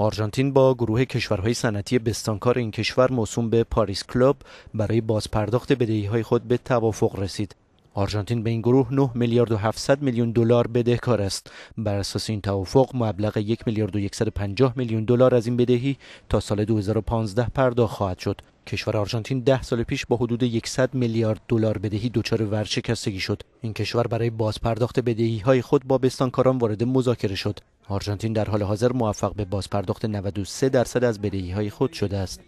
آرژانتین با گروه کشورهای صنعتی بستانکار این کشور موسوم به پاریس کلوب برای بازپرداخت های خود به توافق رسید. آرژانتین به این گروه 9 میلیارد و 700 میلیون دلار بدهکار است. بر اساس این توافق مبلغ 1 میلیارد و 150 میلیون دلار از این بدهی تا سال 2015 پرداخت خواهد شد. کشور آرژانتین ده سال پیش با حدود 100 میلیارد دلار بدهی دچار ورشکستگی شد این کشور برای بازپرداخت بدهی های خود با بستانکاران وارد مذاکره شد آرژانتین در حال حاضر موفق به بازپرداخت 93 درصد از بدهی های خود شده است